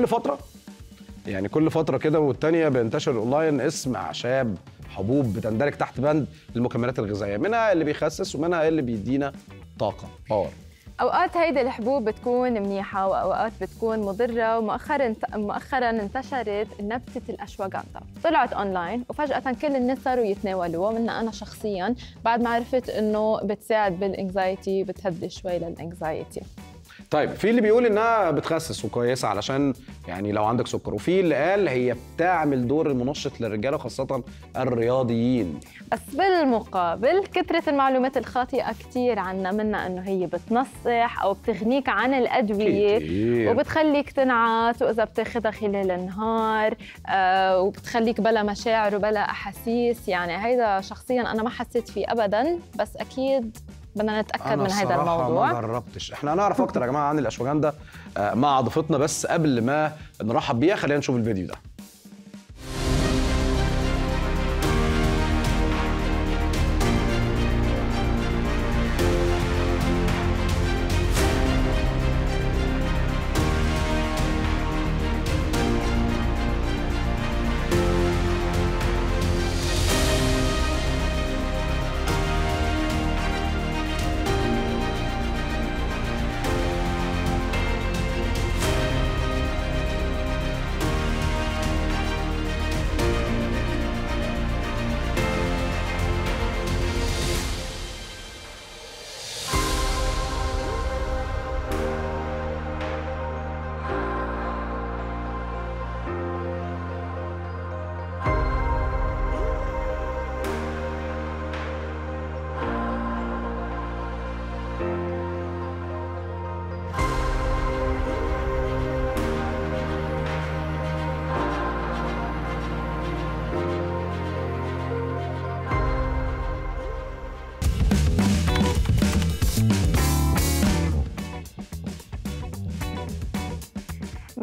كل فتره يعني كل فتره كده والتانيه بينتشر اونلاين اسم اعشاب حبوب بتندرج تحت بند المكملات الغذائيه منها اللي بيخسس ومنها اللي بيدينا طاقه باور اوقات هيدي الحبوب بتكون منيحه واوقات بتكون مضره ومؤخرا مؤخرا انتشرت نبته الاشواغاندا طلعت اونلاين وفجاه كل الناس صاروا يتناولوها منها انا شخصيا بعد ما عرفت انه بتساعد بالانكزايتي بتهدي شوي للانكزايتي طيب في اللي بيقول انها بتخسس وكويسه علشان يعني لو عندك سكر وفي اللي قال هي بتعمل دور المنشط للرجاله خاصه الرياضيين بس بالمقابل كثره المعلومات الخاطئه كثير عنا منها انه هي بتنصح او بتغنيك عن الادويه كتير. وبتخليك تنعس واذا بتاخذها خلال النهار آه وبتخليك بلا مشاعر وبلا احاسيس يعني هيدا شخصيا انا ما حسيت فيه ابدا بس اكيد بدنا نتاكد من هذا الموضوع ما جربتش احنا هنعرف اكتر يا جماعه عن الاشواجندا آه، مع ضيفتنا بس قبل ما نرحب بيها خلينا نشوف الفيديو ده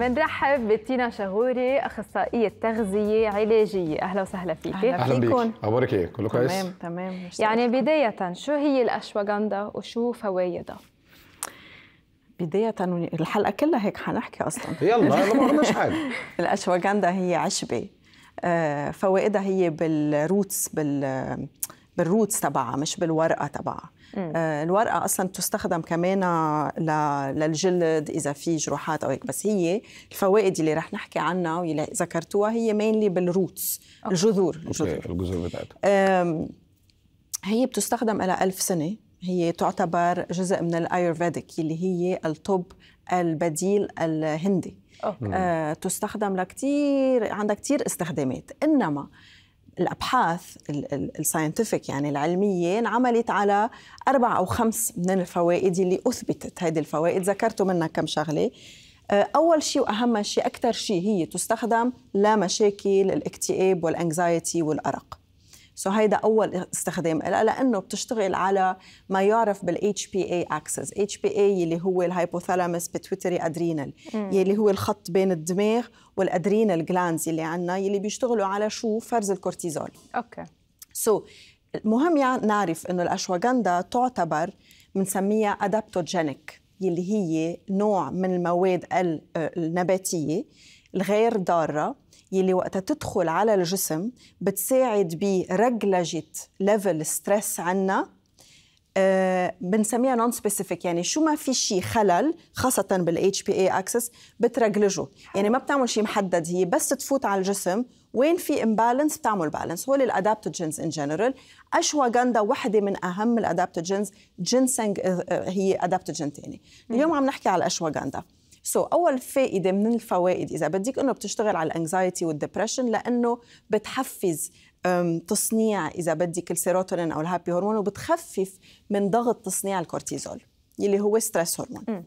بنرحب بتينا شغوري اخصائيه تغذيه علاجيه اهلا وسهلا فيكي اهلا فيكم اخبارك ايه كله كويس تمام تمام يعني بدايه شو هي الاشواغندا وشو فوائدها بداية الحلقة كلها هيك حنحكي أصلا يلا يلا ما قلناش حاجة الأشواغندا هي عشبة آه، فوائدها هي بالروتس بال بالروتس تبعها مش بالورقة تبعها آه، الورقه اصلا تستخدم كمان للجلد اذا في جروحات او هيك بس هي الفوائد اللي رح نحكي عنها واللي ذكرتوها هي مينلي بالروتس الجذور الجذور الجذور بتاعتها هي بتستخدم إلى ألف سنه هي تعتبر جزء من الايرفيديك اللي هي الطب البديل الهندي آه تستخدم لكتير عندها كتير استخدامات إنما الابحاث الساينتفك يعني العلميه انعملت على اربع او خمس من الفوائد اللي اثبتت هذه الفوائد ذكرت منها كم شغله آه، اول شيء واهم شيء اكثر شيء هي تستخدم لمشاكل الاكتئاب والانكزايتي والارق سو so هيدا اول استخدام لها لانه بتشتغل على ما يعرف بالاتش بي اي اكسس اتش بي اي اللي هو الهايبوثالامس بتويتري ادرينال يلي هو الخط بين الدماغ والادرينال جلاندز اللي عندنا يلي بيشتغلوا على شو فرز الكورتيزول اوكي سو so مهم يعني نعرف انه الاشواغندا تعتبر بنسميها ادابتوجينيك يلي هي نوع من المواد النباتيه الغير ضاره يلي وقتها تدخل على الجسم بتساعد برجلجة ليفل ستريس عنا أه بنسميها نون سبيسيفيك يعني شو ما في شيء خلل خاصة بالاتش بي اي اكسس بترجلجه يعني ما بتعمل شيء محدد هي بس تفوت على الجسم وين في امبالانس بتعمل بالانس هو الادابتوجنز ان جنرال اشواغاندا وحده من اهم الادابتوجنز آه، آه، جينسنج هي ادابتوجن ثاني اليوم عم نحكي على الاشواغندا سو so, اول فائده من الفوائد اذا بدك انه بتشتغل على الانكزايتي والدبرشن لانه بتحفز تصنيع اذا بدك السيروتونين او الهابي هرمون وبتخفف من ضغط تصنيع الكورتيزول يلي هو ستريس هرمون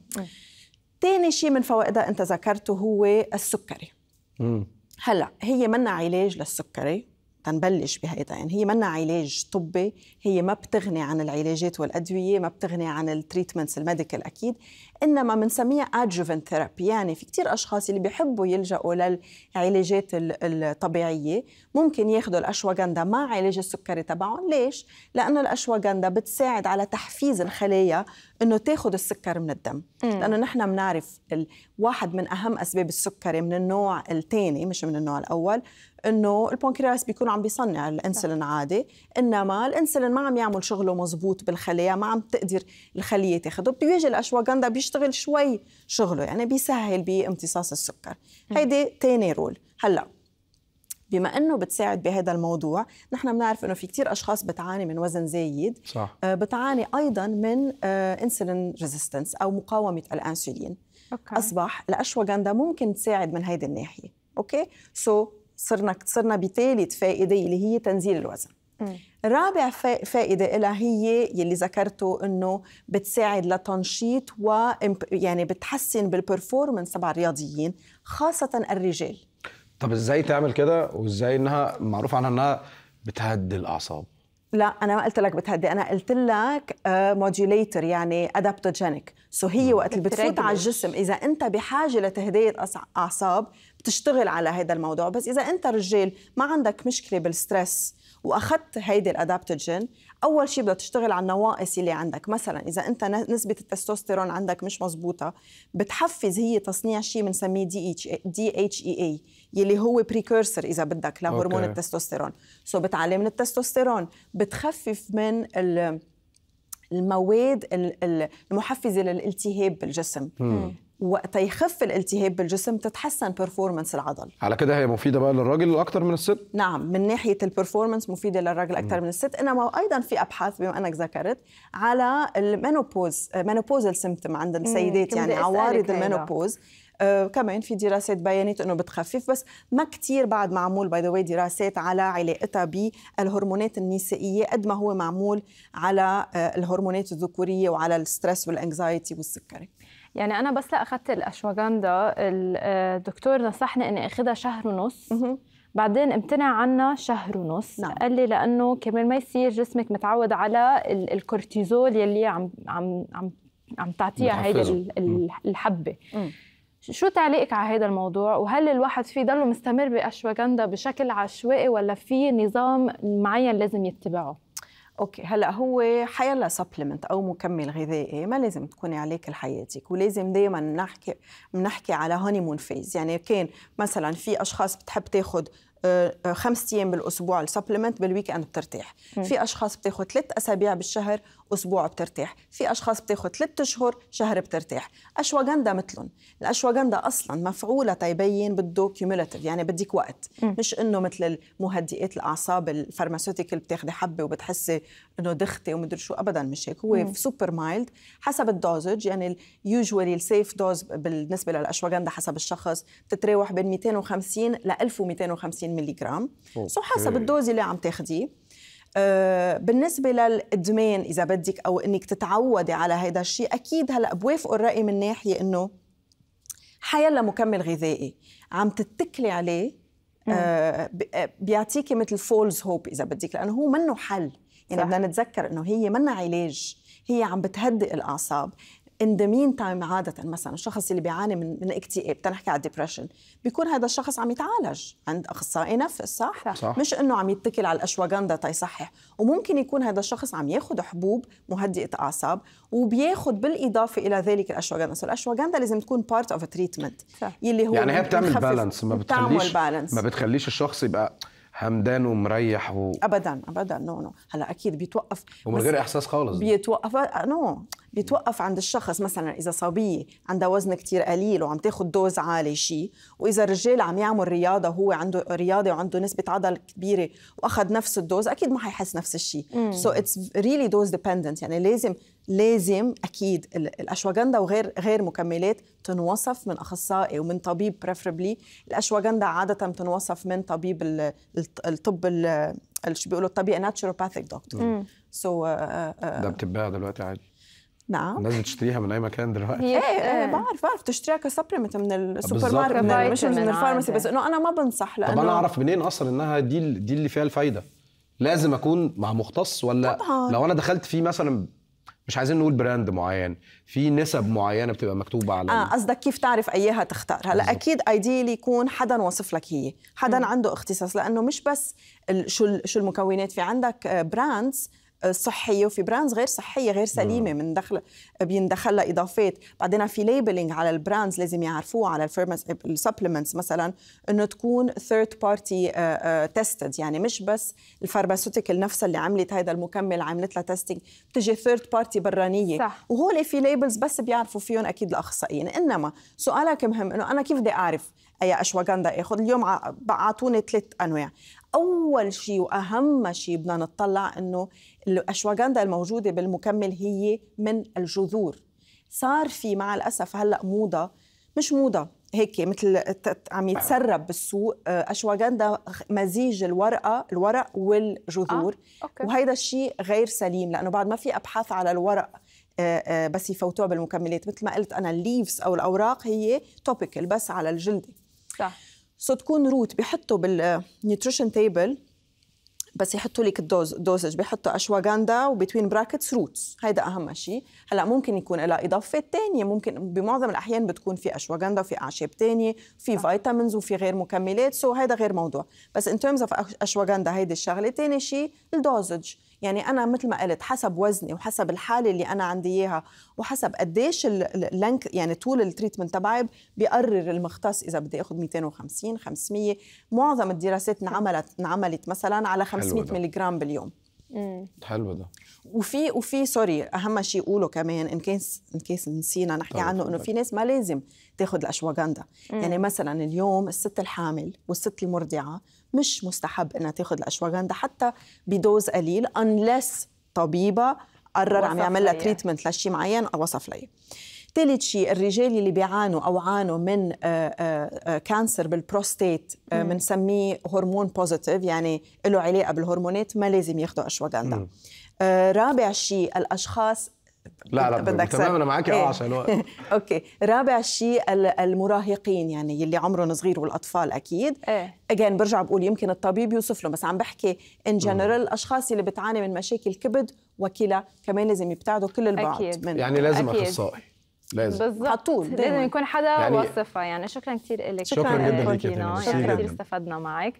ثاني شيء من فوائدها انت ذكرته هو السكري هلا هي منا علاج للسكري تنبلش بهيدا يعني هي منا علاج طبي هي ما بتغني عن العلاجات والأدوية ما بتغني عن التريتمنتس الميديكال أكيد إنما بنسميها أدجوفنت ثيرابي يعني في كتير أشخاص اللي بيحبوا يلجأوا للعلاجات الطبيعية ممكن ياخذوا الأشواغندا مع علاج السكري تبعهم ليش؟ لأنه الأشواغندا بتساعد على تحفيز الخلايا انه تاخذ السكر من الدم مم. لانه نحن بنعرف واحد من اهم اسباب السكري من النوع الثاني مش من النوع الاول انه البنكرياس بيكون عم بيصنع الانسولين عادي انما الانسولين ما عم يعمل شغله مزبوط بالخليه ما عم تقدر الخليه تاخده بيجي الاشواغندا بيشتغل شوي شغله يعني بيسهل بامتصاص السكر هيدي تاني رول هلا بما انه بتساعد بهذا الموضوع نحن بنعرف انه في كثير اشخاص بتعاني من وزن زايد صح. آه، بتعاني ايضا من انسولين آه، ريزيستنس او مقاومه الانسولين أوكي. اصبح الاشواغندا ممكن تساعد من هيدي الناحيه اوكي سو so, صرنا صرنا بثالث فائده اللي هي تنزيل الوزن رابع فائدة لها هي يلي ذكرته انه بتساعد لتنشيط و يعني بتحسن بالبرفورمنس تبع الرياضيين خاصة الرجال طب ازاي تعمل كده وازاي انها معروف عنها انها بتهدي الاعصاب لا انا ما قلت لك بتهدي انا قلت لك موديوليتر آه، يعني ادابتوجينيك سو هي وقت اللي بتفوت على الجسم اذا انت بحاجه لتهدئه اعصاب بتشتغل على هذا الموضوع بس اذا انت رجال ما عندك مشكله بالستريس واخذت هيدي الادابتوجين اول شيء بدها تشتغل على النواقص اللي عندك مثلا اذا انت نسبه التستوستيرون عندك مش مزبوطة بتحفز هي تصنيع شيء بنسميه دي اتش دي اتش اي اي يلي هو بريكورسر اذا بدك لهرمون أوكي. التستوستيرون سو بتعلي من التستوستيرون بتخفف من المواد المحفزه للالتهاب بالجسم مم. وقت يخف الالتهاب بالجسم تتحسن بيرفورمانس العضل على كده هي مفيده بقى للراجل اكتر من الست نعم من ناحيه البرفورمانس مفيده للراجل اكثر من الست انما ايضا في ابحاث بما انك ذكرت على المينوبوز مينوبوزال سيمتوم عند السيدات يعني عوارض المينوبوز آه كمان في دراسات بيانات انه بتخفف بس ما كتير بعد معمول باي ذا دراسات على علاقتها بالهرمونات النسائيه قد ما هو معمول على آه الهرمونات الذكوريه وعلى الستريس والانكزايتي والسكري يعني انا بس اخذت الاشواغاندا الدكتور آه، نصحني اني اخذها شهر ونص بعدين امتنع عنا شهر ونص نعم. قال لي لانه كمان ما يصير جسمك متعود على الكورتيزول يلي عم عم عم عم تعطيها هيدي الحبه مم. شو تعليقك على هذا الموضوع وهل الواحد فيه ضله مستمر باشواغندا بشكل عشوائي ولا في نظام معين لازم يتبعه اوكي هلا هو حيلا سبلمنت او مكمل غذائي ما لازم تكوني عليك لحياتك ولازم دائما نحكي بنحكي على هونيمون فيز يعني كان مثلا في اشخاص بتحب تاخذ آه، آه، خمس ايام بالاسبوع السبلمنت بالويك اند بترتاح في اشخاص بتاخذ ثلاث اسابيع بالشهر اسبوع بترتاح في اشخاص بتاخذ ثلاث اشهر شهر بترتاح اشواغندا مثلهم الاشواغندا اصلا مفعوله تيبين بده كيومولاتيف يعني بدك وقت مم. مش انه مثل مهدئات الاعصاب الفارماسيوتيكال بتاخذي حبه وبتحسي انه دختي ومدري شو ابدا مش هيك هو سوبر مايلد حسب الدوزج يعني يوجوالي السيف دوز بالنسبه للاشواغندا حسب الشخص بتتراوح بين 250 ل 1250 ملي سو حسب الدوز اللي عم تاخذيه آه، بالنسبه للادمان اذا بدك او انك تتعودي على هذا الشيء اكيد هلا بوافقوا الراي من ناحيه انه حيلا مكمل غذائي عم تتكلي عليه آه، آه، بيعطيكي مثل فولز هوب اذا بدك لانه هو منه حل يعني بدنا نتذكر انه هي منها علاج هي عم بتهدئ الاعصاب ان ذا مين تايم عاده مثلا الشخص اللي بيعاني من من اكتئاب تنحكي على الدبرشن بيكون هذا الشخص عم يتعالج عند اخصائي نفس صح؟, صح. مش انه عم يتكل على الاشواغندا تيصحح وممكن يكون هذا الشخص عم ياخذ حبوب مهدئه اعصاب وبياخذ بالاضافه الى ذلك الاشواغندا سو الاشواغندا لازم تكون بارت اوف تريتمنت يلي هو يعني هي بتعمل بالانس ما بتخليش ما بتخليش الشخص يبقى همدان ومريح و... ابدا ابدا نو نو هلا اكيد بيتوقف ومن غير احساس خالص بيتوقف نو بيتوقف عند الشخص مثلا اذا صبيه عندها وزن كتير قليل وعم تاخذ دوز عالي شيء واذا الرجال عم يعمل رياضه وهو عنده رياضه وعنده نسبه عضل كبيره واخذ نفس الدوز اكيد ما حيحس نفس الشيء سو اتس ريلي دوز ديبندنت يعني لازم لازم اكيد الاشواجندا وغير غير مكملات تنوصف من اخصائي ومن طبيب بريفربلي الاشواجندا عاده تنوصف من طبيب الطب شو بيقولوا الطبيعي ناتشوروباثيك دكتور سو ده بتتباع دلوقتي عادي نعم لازم تشتريها من اي مكان دلوقتي ايه, إيه، آه. بعرف بعرف تشتريها كسبلمنت من السوبر ماركت من مش من الفارماسي بس انه انا ما بنصح لانه طب انا اعرف منين اصلا انها دي دي اللي فيها الفايده لازم اكون مع مختص ولا طبعاً. لو انا دخلت فيه مثلا مش عايزين نقول براند معين في نسب معينه بتبقى مكتوبه على اه قصدك كيف تعرف اياها تختار هلا بالزبط. اكيد ايديلي يكون حدا وصف لك هي حدا م. عنده اختصاص لانه مش بس شو شو المكونات في عندك براندز آه، صحيه وفي براندز غير صحيه غير سليمه نعم. من دخل بيندخلها اضافات بعدين في ليبلينج على البراندز لازم يعرفوه على السبلمنتس مثلا انه تكون ثيرد بارتي تيستد يعني مش بس الفارماسيوتيكال نفسها اللي عملت هذا المكمل عملت لها تيستينج بتجي ثيرد بارتي برانيه صح. وهول في ليبلز بس بيعرفوا فيهم اكيد الاخصائيين انما سؤالك مهم انه انا كيف بدي اعرف اي اشواغندا اخذ اليوم اعطوني ثلاث انواع اول شيء واهم شيء بدنا نطلع انه الاشواغندا الموجوده بالمكمل هي من الجذور صار في مع الاسف هلا موضه مش موضه هيك مثل عم يتسرب بالسوق آه، اشواغندا مزيج الورقه الورق والجذور آه. أوكي. وهيدا الشيء غير سليم لانه بعد ما في ابحاث على الورق آه، آه، بس يفوتوها بالمكملات مثل ما قلت انا الليفز او الاوراق هي توبيكال بس على الجلد صح سو so, تكون روت بحطوا بالنيوتريشن تيبل بس يحطوا لك الدوز دوزج بحطوا اشواغاندا وبتوين براكتس روتس هيدا اهم شيء هلا ممكن يكون لها اضافات ثانيه ممكن بمعظم الاحيان بتكون في اشواغاندا وفي اعشاب ثانيه في فيتامينز وفي غير مكملات سو so هيدا غير موضوع بس ان ترمز اوف اشواغاندا هيدي الشغله ثاني شيء الدوزج يعني انا مثل ما قلت حسب وزني وحسب الحاله اللي انا عندي اياها وحسب قديش اللنك يعني طول التريتمنت تبعي بيقرر المختص اذا بدي اخذ 250 500 معظم الدراسات انعملت انعملت مثلا على 500 ملغ باليوم امم حلو ده وفي وفي سوري اهم شيء اقوله كمان ان كيس ان كيس نسينا نحكي طيب، عنه انه في ناس ما لازم تاخذ الاشواغندا يعني مثلا اليوم الست الحامل والست المرضعه مش مستحب انها تاخذ الاشواغندا حتى بدوز قليل unless طبيبه قرر عم يعمل لها تريتمنت لشيء معين او وصف لها ثالث شيء الرجال اللي بيعانوا او عانوا من كانسر آه، آه، آه، بالبروستيت بنسميه هرمون بوزيتيف يعني له علاقه بالهرمونات ما لازم ياخذوا اشواغندا رابع شيء الاشخاص لا لا بدك تمام انا معاكي اه عشان الوقت اوكي رابع شيء المراهقين يعني يلي عمرهم صغير والاطفال اكيد ايه اجين برجع بقول يمكن الطبيب يوصف له بس عم بحكي ان جنرال الاشخاص اللي بتعاني من مشاكل كبد وكلى كمان لازم يبتعدوا كل البعد أكيد. من يعني لازم اخصائي لازم بالضبط لازم يكون حدا يعني وصفها يعني شكرا كثير لك شكرا, شكرا جدا لك شكرا كثير استفدنا معك